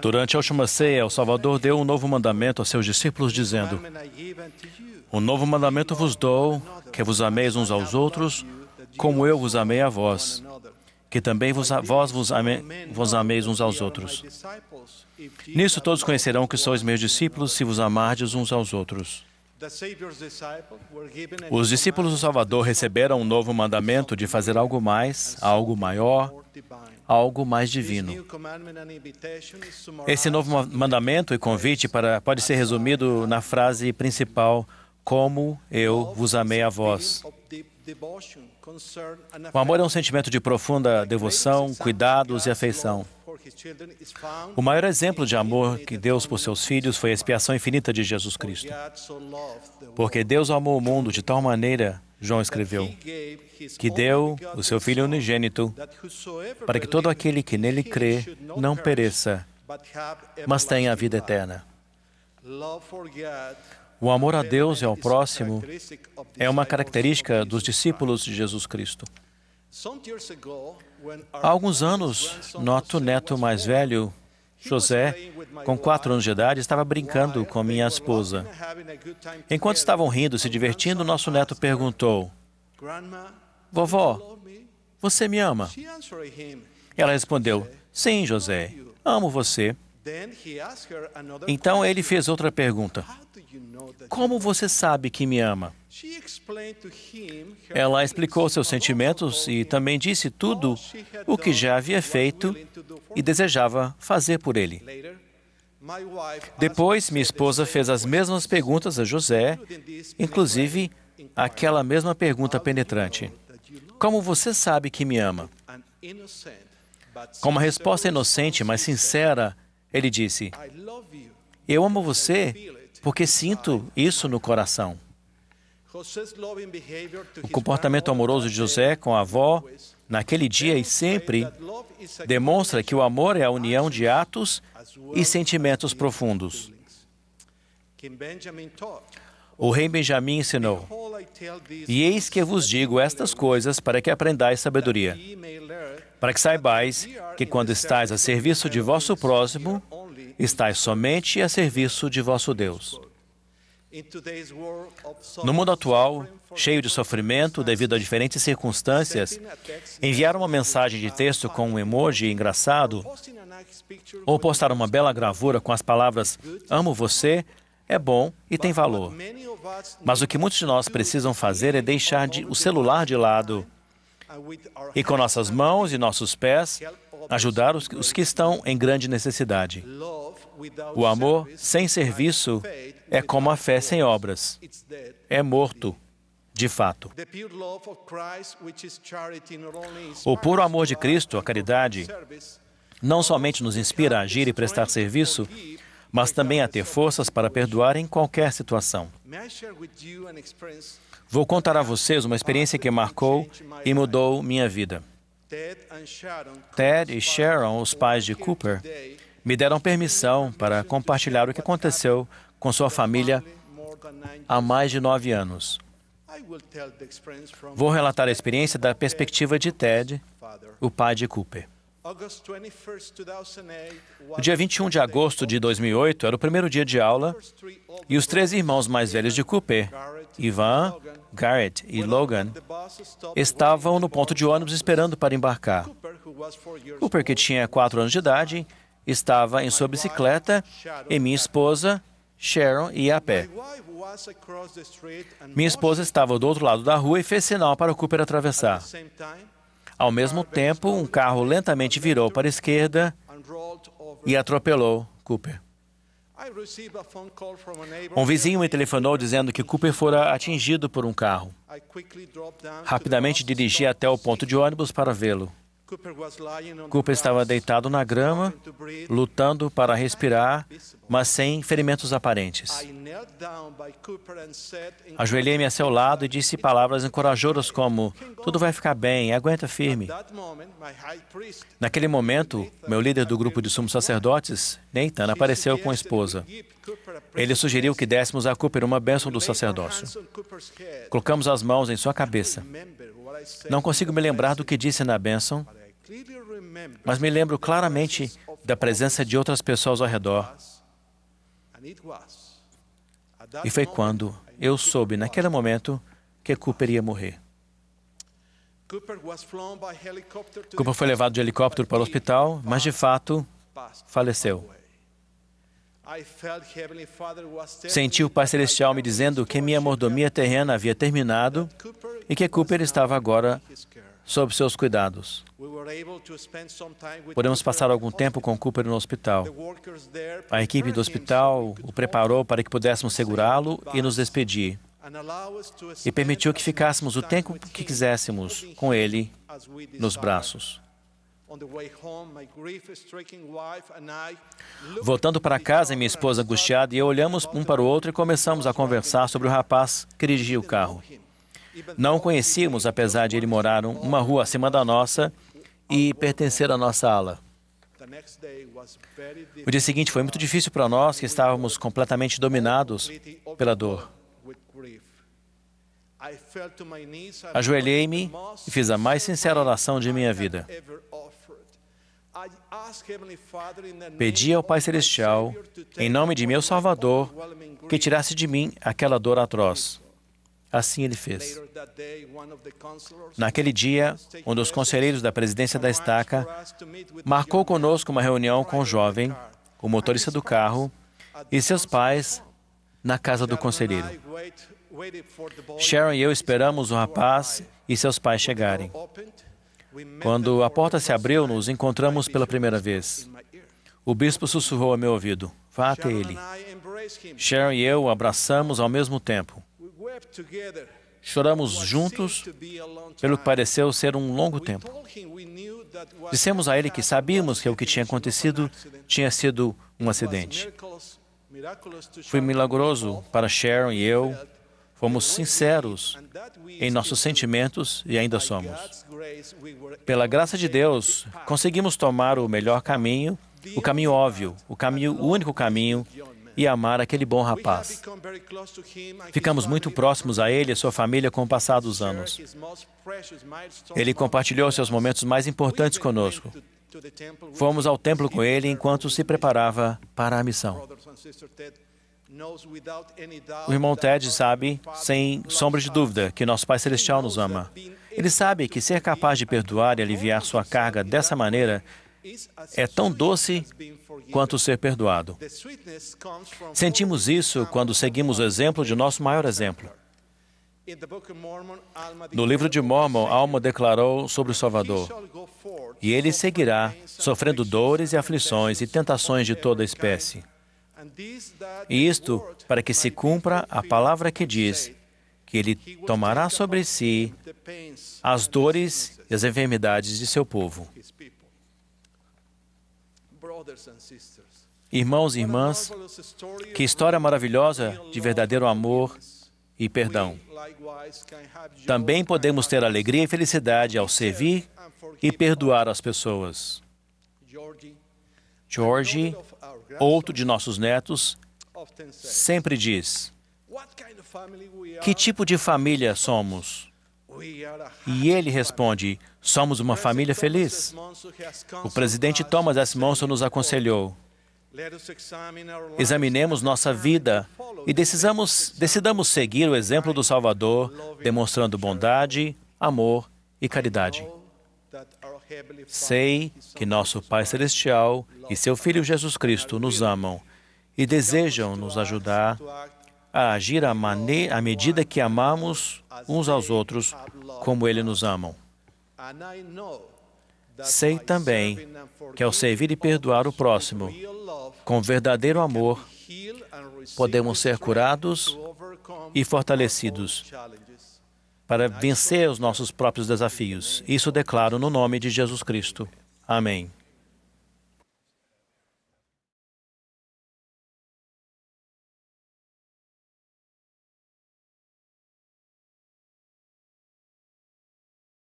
Durante a última ceia, o Salvador deu um novo mandamento a seus discípulos, dizendo: Um novo mandamento vos dou, que vos ameis uns aos outros, como eu vos amei a vós, que também vos, vós vos, ame, vos ameis uns aos outros. Nisso todos conhecerão que sois meus discípulos, se vos amardes uns aos outros. Os discípulos do Salvador receberam um novo mandamento de fazer algo mais, algo maior, algo mais divino. Esse novo mandamento e convite para, pode ser resumido na frase principal como eu vos amei a vós. O amor é um sentimento de profunda devoção, cuidados e afeição. O maior exemplo de amor que Deus por seus filhos foi a expiação infinita de Jesus Cristo. Porque Deus amou o mundo de tal maneira, João escreveu, que deu o seu Filho unigênito para que todo aquele que nele crê não pereça, mas tenha a vida eterna. O amor a Deus e ao próximo é uma característica dos discípulos de Jesus Cristo. Há alguns anos, noto neto mais velho, José, com quatro anos de idade, estava brincando com minha esposa. Enquanto estavam rindo, se divertindo, nosso neto perguntou: Vovó, você me ama? Ela respondeu: Sim, José, amo você. Então ele fez outra pergunta: Como você sabe que me ama? Ela explicou seus sentimentos e também disse tudo o que já havia feito e desejava fazer por ele. Depois, minha esposa fez as mesmas perguntas a José, inclusive aquela mesma pergunta penetrante: Como você sabe que me ama? Com uma resposta inocente, mas sincera, ele disse: Eu amo você porque sinto isso no coração. O comportamento amoroso de José com a avó, naquele dia e sempre, demonstra que o amor é a união de atos e sentimentos profundos. O rei Benjamim ensinou: E eis que vos digo estas coisas para que aprendais sabedoria, para que saibais que quando estais a serviço de vosso próximo, estais somente a serviço de vosso Deus. No mundo atual, cheio de sofrimento devido a diferentes circunstâncias, enviar uma mensagem de texto com um emoji engraçado ou postar uma bela gravura com as palavras Amo você é bom e tem valor. Mas o que muitos de nós precisam fazer é deixar de, o celular de lado e com nossas mãos e nossos pés ajudar os, os que estão em grande necessidade. O amor sem serviço é como a fé sem obras é morto de fato. O puro amor de Cristo, a caridade, não somente nos inspira a agir e prestar serviço, mas também a ter forças para perdoar em qualquer situação. Vou contar a vocês uma experiência que marcou e mudou minha vida. Ted e Sharon, os pais de Cooper, me deram permissão para compartilhar o que aconteceu com sua família há mais de nove anos. Vou relatar a experiência da perspectiva de Ted, o pai de Cooper. O dia 21 de agosto de 2008 era o primeiro dia de aula e os três irmãos mais velhos de Cooper, Ivan, Garrett e Logan, estavam no ponto de ônibus esperando para embarcar. Cooper, que tinha quatro anos de idade, estava em sua bicicleta e minha esposa, Sharon, ia a pé. Minha esposa estava do outro lado da rua e fez sinal para Cooper atravessar. Ao mesmo tempo, um carro lentamente virou para a esquerda e atropelou Cooper. Um vizinho me telefonou dizendo que Cooper fora atingido por um carro. Rapidamente dirigi até o ponto de ônibus para vê-lo. Cooper estava deitado na grama, lutando para respirar, mas sem ferimentos aparentes. Ajoelhei-me a seu lado e disse palavras encorajadoras como: Tudo vai ficar bem, aguenta firme. Naquele momento, meu líder do grupo de sumos sacerdotes, Nathan, apareceu com a esposa. Ele sugeriu que dessemos a Cooper uma bênção do sacerdócio. Colocamos as mãos em sua cabeça. Não consigo me lembrar do que disse na bênção, mas me lembro claramente da presença de outras pessoas ao redor e foi quando eu soube, naquele momento, que Cooper ia morrer. Cooper foi levado de helicóptero para o hospital, mas de fato faleceu. Senti o Pai Celestial me dizendo que minha mordomia terrena havia terminado e que Cooper estava agora sob seus cuidados. Podemos passar algum tempo com Cooper no hospital. A equipe do hospital o preparou para que pudéssemos segurá-lo e nos despedir. E permitiu que ficássemos o tempo que quiséssemos com ele nos braços. Voltando para casa, minha esposa angustiada e eu olhamos um para o outro e começamos a conversar sobre o rapaz que dirigia o carro. Não o conhecíamos, apesar de ele morar uma rua acima da nossa e pertencer à nossa ala. O dia seguinte foi muito difícil para nós, que estávamos completamente dominados pela dor. Ajoelhei-me e fiz a mais sincera oração de minha vida. Pedi ao Pai Celestial, em nome de meu Salvador, que tirasse de mim aquela dor atroz. Assim ele fez. Naquele dia, um dos conselheiros da presidência da estaca marcou conosco uma reunião com o jovem, o motorista do carro e seus pais na casa do conselheiro. Sharon e eu esperamos o rapaz e seus pais chegarem. Quando a porta se abriu, nos encontramos pela primeira vez. O bispo sussurrou ao meu ouvido: Vá até ele. Sharon e eu abraçamos ao mesmo tempo. Choramos juntos pelo que pareceu ser um longo tempo. Dissemos a ele que sabíamos que o que tinha acontecido tinha sido um acidente. Foi milagroso para Sharon e eu. Fomos sinceros em nossos sentimentos e ainda somos. Pela graça de Deus, conseguimos tomar o melhor caminho, o caminho óbvio, o, caminho, o único caminho e amar aquele bom rapaz. Ficamos muito próximos a ele e a sua família com o passar dos anos. Ele compartilhou seus momentos mais importantes conosco. Fomos ao templo com ele enquanto se preparava para a missão. O irmão Ted sabe, sem sombra de dúvida, que nosso Pai Celestial nos ama. Ele sabe que ser capaz de perdoar e aliviar sua carga dessa maneira é tão doce quanto ser perdoado. Sentimos isso quando seguimos o exemplo de nosso maior exemplo. No livro de Mormon, Alma declarou sobre o Salvador: E ele seguirá, sofrendo dores e aflições e tentações de toda espécie. E isto para que se cumpra a palavra que diz que ele tomará sobre si as dores e as enfermidades de seu povo. Irmãos e irmãs, que história maravilhosa de verdadeiro amor e perdão. Também podemos ter alegria e felicidade ao servir e perdoar as pessoas. George, outro de nossos netos, sempre diz: Que tipo de família somos? E ele responde: Somos uma família feliz. O presidente Thomas S. Monson nos aconselhou: examinemos nossa vida e decidamos, decidamos seguir o exemplo do Salvador, demonstrando bondade, amor e caridade. Sei que nosso Pai Celestial e seu Filho Jesus Cristo nos amam e desejam nos ajudar a agir à, à medida que amamos uns aos outros como Ele nos ama. Sei também que ao servir e perdoar o próximo, com verdadeiro amor, podemos ser curados e fortalecidos para vencer os nossos próprios desafios. Isso declaro no nome de Jesus Cristo. Amém.